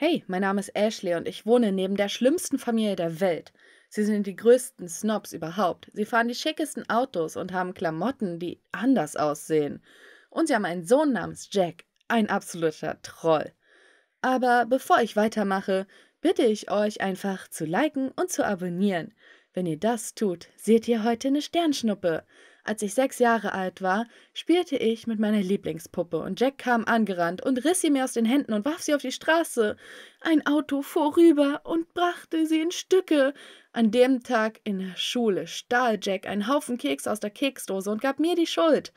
Hey, mein Name ist Ashley und ich wohne neben der schlimmsten Familie der Welt. Sie sind die größten Snobs überhaupt. Sie fahren die schickesten Autos und haben Klamotten, die anders aussehen. Und sie haben einen Sohn namens Jack, ein absoluter Troll. Aber bevor ich weitermache, bitte ich euch einfach zu liken und zu abonnieren. Wenn ihr das tut, seht ihr heute eine Sternschnuppe. Als ich sechs Jahre alt war, spielte ich mit meiner Lieblingspuppe und Jack kam angerannt und riss sie mir aus den Händen und warf sie auf die Straße. Ein Auto fuhr rüber und brachte sie in Stücke. An dem Tag in der Schule stahl Jack einen Haufen Keks aus der Keksdose und gab mir die Schuld.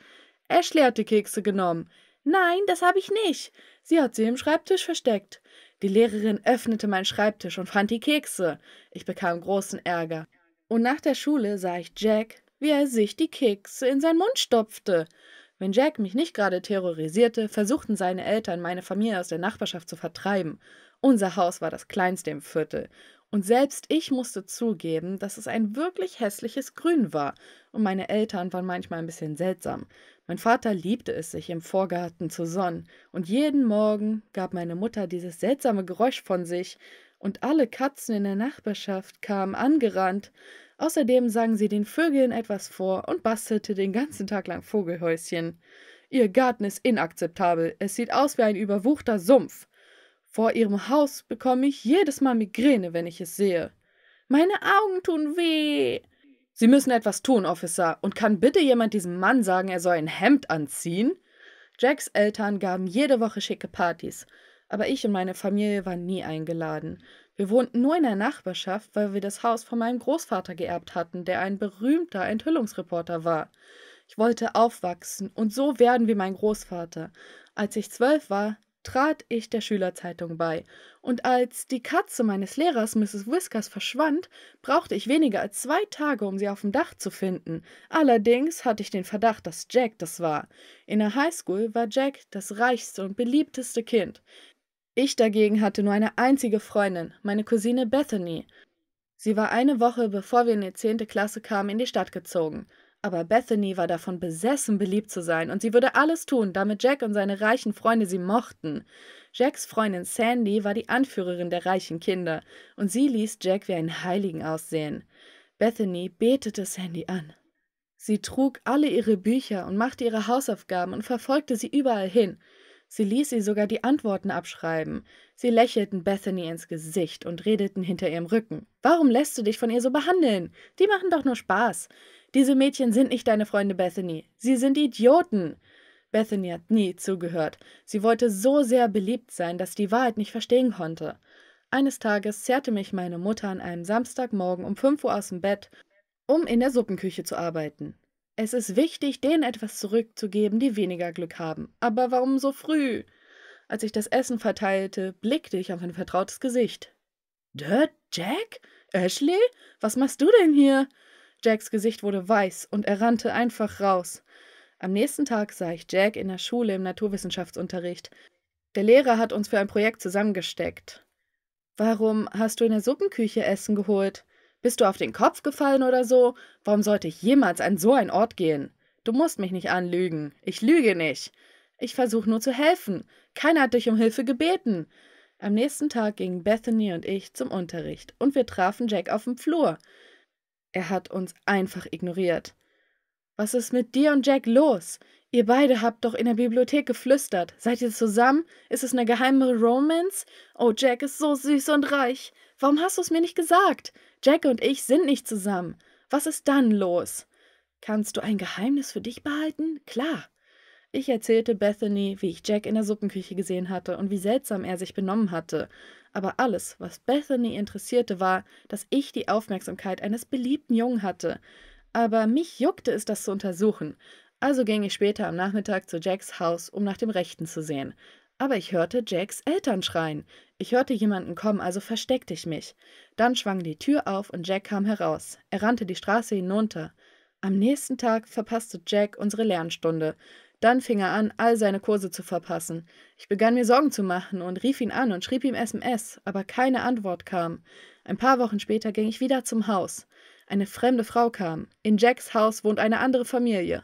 Ashley hatte Kekse genommen. Nein, das habe ich nicht. Sie hat sie im Schreibtisch versteckt. Die Lehrerin öffnete meinen Schreibtisch und fand die Kekse. Ich bekam großen Ärger. Und nach der Schule sah ich Jack, wie er sich die Kekse in seinen Mund stopfte. Wenn Jack mich nicht gerade terrorisierte, versuchten seine Eltern, meine Familie aus der Nachbarschaft zu vertreiben. Unser Haus war das kleinste im Viertel. Und selbst ich musste zugeben, dass es ein wirklich hässliches Grün war. Und meine Eltern waren manchmal ein bisschen seltsam. Mein Vater liebte es, sich im Vorgarten zu sonnen. Und jeden Morgen gab meine Mutter dieses seltsame Geräusch von sich. Und alle Katzen in der Nachbarschaft kamen angerannt. Außerdem sang sie den Vögeln etwas vor und bastelte den ganzen Tag lang Vogelhäuschen. Ihr Garten ist inakzeptabel. Es sieht aus wie ein überwuchter Sumpf. Vor ihrem Haus bekomme ich jedes Mal Migräne, wenn ich es sehe. Meine Augen tun weh. Sie müssen etwas tun, Officer. Und kann bitte jemand diesem Mann sagen, er soll ein Hemd anziehen? Jacks Eltern gaben jede Woche schicke Partys, aber ich und meine Familie waren nie eingeladen. Wir wohnten nur in der Nachbarschaft, weil wir das Haus von meinem Großvater geerbt hatten, der ein berühmter Enthüllungsreporter war. Ich wollte aufwachsen und so werden wie mein Großvater. Als ich zwölf war, trat ich der Schülerzeitung bei, und als die Katze meines Lehrers Mrs. Whiskers verschwand, brauchte ich weniger als zwei Tage, um sie auf dem Dach zu finden. Allerdings hatte ich den Verdacht, dass Jack das war. In der Highschool war Jack das reichste und beliebteste Kind. Ich dagegen hatte nur eine einzige Freundin, meine Cousine Bethany. Sie war eine Woche, bevor wir in die 10. Klasse kamen, in die Stadt gezogen. Aber Bethany war davon besessen, beliebt zu sein, und sie würde alles tun, damit Jack und seine reichen Freunde sie mochten. Jacks Freundin Sandy war die Anführerin der reichen Kinder, und sie ließ Jack wie einen Heiligen aussehen. Bethany betete Sandy an. Sie trug alle ihre Bücher und machte ihre Hausaufgaben und verfolgte sie überall hin. Sie ließ sie sogar die Antworten abschreiben. Sie lächelten Bethany ins Gesicht und redeten hinter ihrem Rücken. Warum lässt du dich von ihr so behandeln? Die machen doch nur Spaß. Diese Mädchen sind nicht deine Freunde, Bethany. Sie sind Idioten. Bethany hat nie zugehört. Sie wollte so sehr beliebt sein, dass die Wahrheit nicht verstehen konnte. Eines Tages zerrte mich meine Mutter an einem Samstagmorgen um 5 Uhr aus dem Bett, um in der Suppenküche zu arbeiten. Es ist wichtig, denen etwas zurückzugeben, die weniger Glück haben. Aber warum so früh? Als ich das Essen verteilte, blickte ich auf ein vertrautes Gesicht. Dirt Jack? Ashley? Was machst du denn hier? Jacks Gesicht wurde weiß und er rannte einfach raus. Am nächsten Tag sah ich Jack in der Schule im Naturwissenschaftsunterricht. Der Lehrer hat uns für ein Projekt zusammengesteckt. Warum hast du in der Suppenküche Essen geholt? Bist du auf den Kopf gefallen oder so? Warum sollte ich jemals an so einen Ort gehen? Du musst mich nicht anlügen. Ich lüge nicht. Ich versuche nur zu helfen. Keiner hat dich um Hilfe gebeten. Am nächsten Tag gingen Bethany und ich zum Unterricht und wir trafen Jack auf dem Flur. Er hat uns einfach ignoriert. Was ist mit dir und Jack los? Ihr beide habt doch in der Bibliothek geflüstert. Seid ihr zusammen? Ist es eine geheime Romance? Oh, Jack ist so süß und reich. Warum hast du es mir nicht gesagt? Jack und ich sind nicht zusammen. Was ist dann los? Kannst du ein Geheimnis für dich behalten? Klar. Ich erzählte Bethany, wie ich Jack in der Suppenküche gesehen hatte und wie seltsam er sich benommen hatte. Aber alles, was Bethany interessierte, war, dass ich die Aufmerksamkeit eines beliebten Jungen hatte. Aber mich juckte es, das zu untersuchen. Also ging ich später am Nachmittag zu Jacks Haus, um nach dem Rechten zu sehen aber ich hörte Jacks Eltern schreien. Ich hörte jemanden kommen, also versteckte ich mich. Dann schwang die Tür auf und Jack kam heraus. Er rannte die Straße hinunter. Am nächsten Tag verpasste Jack unsere Lernstunde. Dann fing er an, all seine Kurse zu verpassen. Ich begann mir Sorgen zu machen und rief ihn an und schrieb ihm SMS, aber keine Antwort kam. Ein paar Wochen später ging ich wieder zum Haus. Eine fremde Frau kam. In Jacks Haus wohnt eine andere Familie.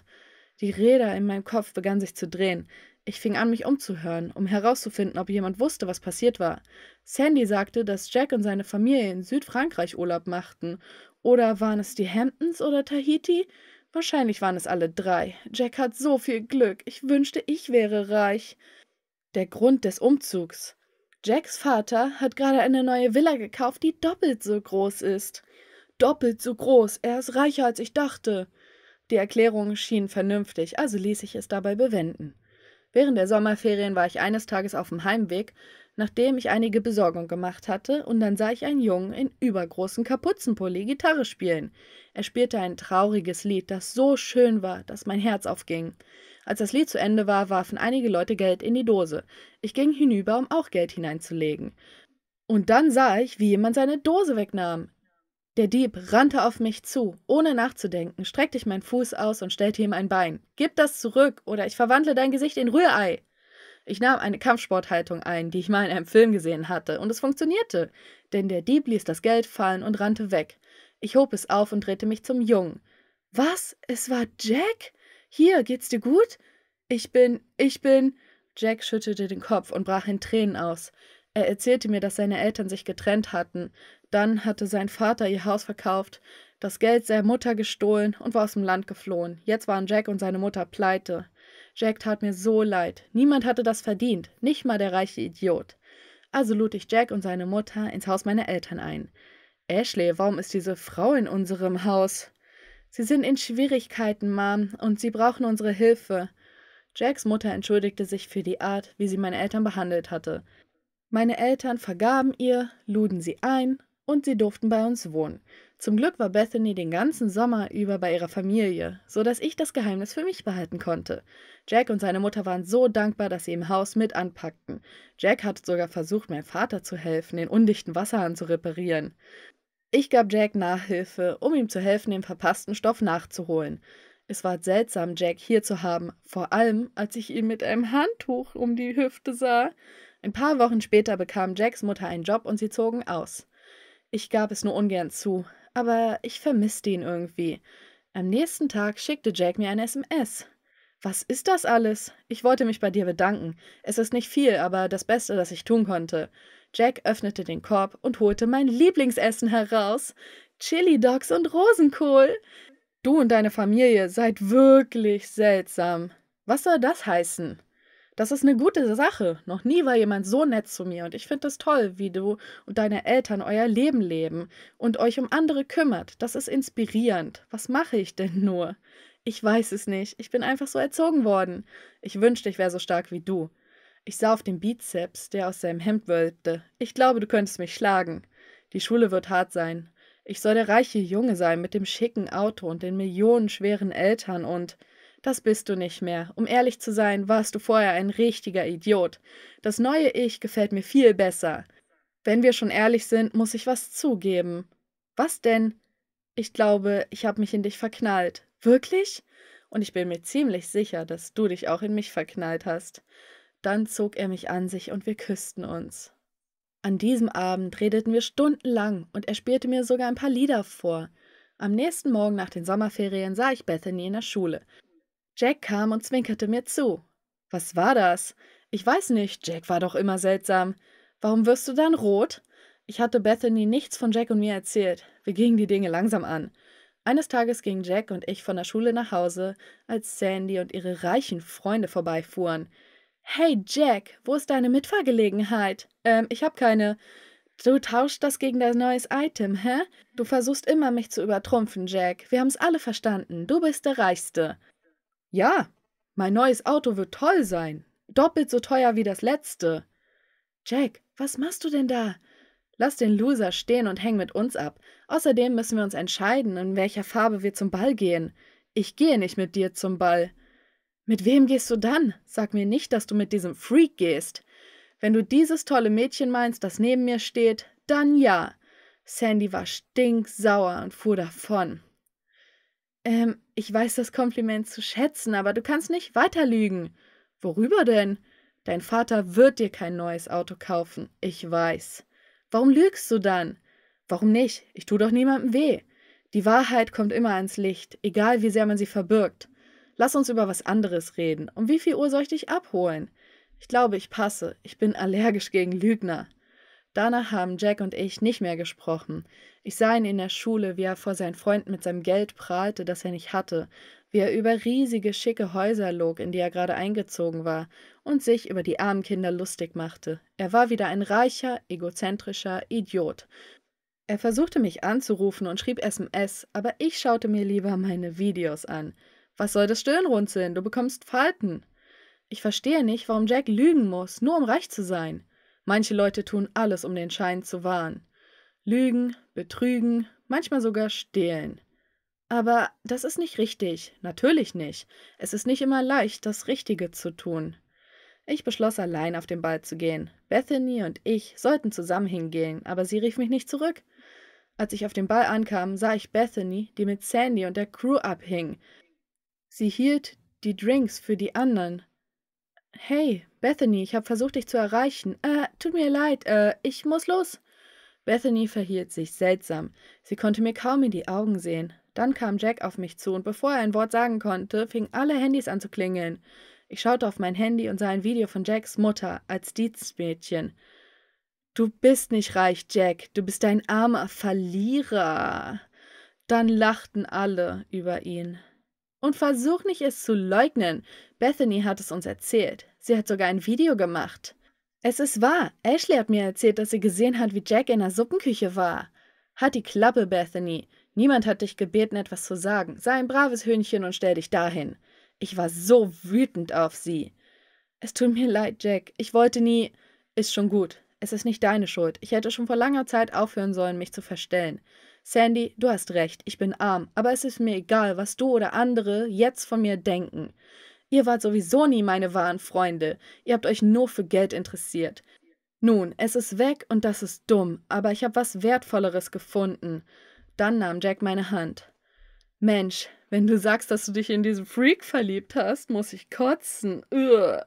Die Räder in meinem Kopf begannen sich zu drehen. Ich fing an, mich umzuhören, um herauszufinden, ob jemand wusste, was passiert war. Sandy sagte, dass Jack und seine Familie in Südfrankreich Urlaub machten. Oder waren es die Hamptons oder Tahiti? Wahrscheinlich waren es alle drei. Jack hat so viel Glück. Ich wünschte, ich wäre reich. Der Grund des Umzugs. Jacks Vater hat gerade eine neue Villa gekauft, die doppelt so groß ist. Doppelt so groß. Er ist reicher, als ich dachte. Die Erklärung schien vernünftig, also ließ ich es dabei bewenden. Während der Sommerferien war ich eines Tages auf dem Heimweg, nachdem ich einige Besorgung gemacht hatte, und dann sah ich einen Jungen in übergroßen Kapuzenpulli Gitarre spielen. Er spielte ein trauriges Lied, das so schön war, dass mein Herz aufging. Als das Lied zu Ende war, warfen einige Leute Geld in die Dose. Ich ging hinüber, um auch Geld hineinzulegen. Und dann sah ich, wie jemand seine Dose wegnahm. Der Dieb rannte auf mich zu. Ohne nachzudenken streckte ich meinen Fuß aus und stellte ihm ein Bein. Gib das zurück, oder ich verwandle dein Gesicht in Rührei. Ich nahm eine Kampfsporthaltung ein, die ich mal in einem Film gesehen hatte, und es funktionierte, denn der Dieb ließ das Geld fallen und rannte weg. Ich hob es auf und drehte mich zum Jungen. Was? Es war Jack? Hier, geht's dir gut? Ich bin, ich bin. Jack schüttelte den Kopf und brach in Tränen aus. Er erzählte mir, dass seine Eltern sich getrennt hatten. Dann hatte sein Vater ihr Haus verkauft, das Geld seiner Mutter gestohlen und war aus dem Land geflohen. Jetzt waren Jack und seine Mutter pleite. Jack tat mir so leid. Niemand hatte das verdient, nicht mal der reiche Idiot. Also lud ich Jack und seine Mutter ins Haus meiner Eltern ein. Ashley, warum ist diese Frau in unserem Haus? Sie sind in Schwierigkeiten, Mom, und sie brauchen unsere Hilfe. Jacks Mutter entschuldigte sich für die Art, wie sie meine Eltern behandelt hatte. Meine Eltern vergaben ihr, luden sie ein und sie durften bei uns wohnen. Zum Glück war Bethany den ganzen Sommer über bei ihrer Familie, so dass ich das Geheimnis für mich behalten konnte. Jack und seine Mutter waren so dankbar, dass sie im Haus mit anpackten. Jack hat sogar versucht, meinem Vater zu helfen, den undichten Wasserhahn zu reparieren. Ich gab Jack Nachhilfe, um ihm zu helfen, den verpassten Stoff nachzuholen. Es war seltsam, Jack hier zu haben, vor allem als ich ihn mit einem Handtuch um die Hüfte sah. Ein paar Wochen später bekam Jacks Mutter einen Job und sie zogen aus. Ich gab es nur ungern zu, aber ich vermisste ihn irgendwie. Am nächsten Tag schickte Jack mir eine SMS. Was ist das alles? Ich wollte mich bei dir bedanken. Es ist nicht viel, aber das Beste, das ich tun konnte. Jack öffnete den Korb und holte mein Lieblingsessen heraus. Chili Dogs und Rosenkohl. Du und deine Familie seid wirklich seltsam. Was soll das heißen? Das ist eine gute Sache. Noch nie war jemand so nett zu mir und ich finde es toll, wie du und deine Eltern euer Leben leben und euch um andere kümmert. Das ist inspirierend. Was mache ich denn nur? Ich weiß es nicht. Ich bin einfach so erzogen worden. Ich wünschte, ich wäre so stark wie du. Ich sah auf den Bizeps, der aus seinem Hemd wölbte. Ich glaube, du könntest mich schlagen. Die Schule wird hart sein. Ich soll der reiche Junge sein mit dem schicken Auto und den millionenschweren Eltern und das bist du nicht mehr. Um ehrlich zu sein, warst du vorher ein richtiger Idiot. Das neue Ich gefällt mir viel besser. Wenn wir schon ehrlich sind, muss ich was zugeben. Was denn? Ich glaube, ich habe mich in dich verknallt. Wirklich? Und ich bin mir ziemlich sicher, dass du dich auch in mich verknallt hast. Dann zog er mich an sich und wir küssten uns. An diesem Abend redeten wir stundenlang und er spielte mir sogar ein paar Lieder vor. Am nächsten Morgen nach den Sommerferien sah ich Bethany in der Schule. Jack kam und zwinkerte mir zu. Was war das? Ich weiß nicht, Jack war doch immer seltsam. Warum wirst du dann rot? Ich hatte Bethany nichts von Jack und mir erzählt. Wir gingen die Dinge langsam an. Eines Tages gingen Jack und ich von der Schule nach Hause, als Sandy und ihre reichen Freunde vorbeifuhren. Hey Jack, wo ist deine Mitfahrgelegenheit? Ähm, ich hab keine. Du tauschst das gegen dein neues Item, hä? Du versuchst immer, mich zu übertrumpfen, Jack. Wir haben's alle verstanden. Du bist der Reichste. Ja, mein neues Auto wird toll sein. Doppelt so teuer wie das letzte. Jack, was machst du denn da? Lass den Loser stehen und häng mit uns ab. Außerdem müssen wir uns entscheiden, in welcher Farbe wir zum Ball gehen. Ich gehe nicht mit dir zum Ball. Mit wem gehst du dann? Sag mir nicht, dass du mit diesem Freak gehst. Wenn du dieses tolle Mädchen meinst, das neben mir steht, dann ja. Sandy war stinksauer und fuhr davon. Ähm, ich weiß das Kompliment zu schätzen, aber du kannst nicht weiter lügen. Worüber denn? Dein Vater wird dir kein neues Auto kaufen, ich weiß. Warum lügst du dann? Warum nicht? Ich tue doch niemandem weh. Die Wahrheit kommt immer ans Licht, egal wie sehr man sie verbirgt. Lass uns über was anderes reden. Um wie viel Uhr soll ich dich abholen? Ich glaube, ich passe. Ich bin allergisch gegen Lügner. Danach haben Jack und ich nicht mehr gesprochen. Ich sah ihn in der Schule, wie er vor seinen Freunden mit seinem Geld prahlte, das er nicht hatte, wie er über riesige, schicke Häuser log, in die er gerade eingezogen war, und sich über die armen Kinder lustig machte. Er war wieder ein reicher, egozentrischer Idiot. Er versuchte mich anzurufen und schrieb SMS, aber ich schaute mir lieber meine Videos an. Was soll das Stirnrunzeln? Du bekommst Falten. Ich verstehe nicht, warum Jack lügen muss, nur um reich zu sein. Manche Leute tun alles, um den Schein zu wahren lügen, betrügen, manchmal sogar stehlen. Aber das ist nicht richtig, natürlich nicht. Es ist nicht immer leicht, das Richtige zu tun. Ich beschloss allein auf den Ball zu gehen. Bethany und ich sollten zusammen hingehen, aber sie rief mich nicht zurück. Als ich auf den Ball ankam, sah ich Bethany, die mit Sandy und der Crew abhing. Sie hielt die Drinks für die anderen. Hey, Bethany, ich habe versucht, dich zu erreichen. Äh, tut mir leid, äh, ich muss los. Bethany verhielt sich seltsam. Sie konnte mir kaum in die Augen sehen. Dann kam Jack auf mich zu und bevor er ein Wort sagen konnte, fingen alle Handys an zu klingeln. Ich schaute auf mein Handy und sah ein Video von Jacks Mutter als Dienstmädchen. Du bist nicht reich, Jack. Du bist ein armer Verlierer. Dann lachten alle über ihn. Und versuch nicht, es zu leugnen. Bethany hat es uns erzählt. Sie hat sogar ein Video gemacht. Es ist wahr, Ashley hat mir erzählt, dass sie gesehen hat, wie Jack in der Suppenküche war. Hat die Klappe, Bethany. Niemand hat dich gebeten, etwas zu sagen. Sei ein braves Hühnchen und stell dich dahin. Ich war so wütend auf sie. Es tut mir leid, Jack. Ich wollte nie. Ist schon gut. Es ist nicht deine Schuld. Ich hätte schon vor langer Zeit aufhören sollen, mich zu verstellen. Sandy, du hast recht, ich bin arm, aber es ist mir egal, was du oder andere jetzt von mir denken. Ihr wart sowieso nie meine wahren Freunde. Ihr habt euch nur für Geld interessiert. Nun, es ist weg und das ist dumm, aber ich habe was Wertvolleres gefunden. Dann nahm Jack meine Hand. Mensch, wenn du sagst, dass du dich in diesen Freak verliebt hast, muss ich kotzen. Uah.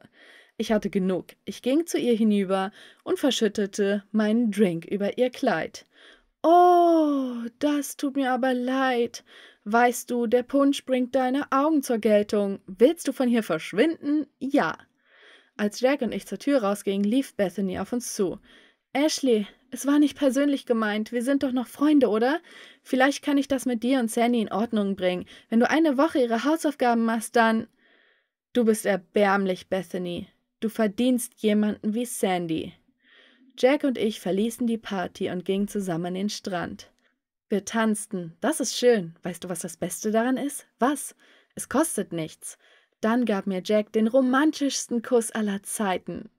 Ich hatte genug. Ich ging zu ihr hinüber und verschüttete meinen Drink über ihr Kleid. Oh, das tut mir aber leid. Weißt du, der Punsch bringt deine Augen zur Geltung. Willst du von hier verschwinden? Ja. Als Jack und ich zur Tür rausgingen, lief Bethany auf uns zu. Ashley, es war nicht persönlich gemeint. Wir sind doch noch Freunde, oder? Vielleicht kann ich das mit dir und Sandy in Ordnung bringen. Wenn du eine Woche ihre Hausaufgaben machst, dann. Du bist erbärmlich, Bethany. Du verdienst jemanden wie Sandy. Jack und ich verließen die Party und gingen zusammen an den Strand. Wir tanzten. Das ist schön. Weißt du, was das Beste daran ist? Was? Es kostet nichts. Dann gab mir Jack den romantischsten Kuss aller Zeiten.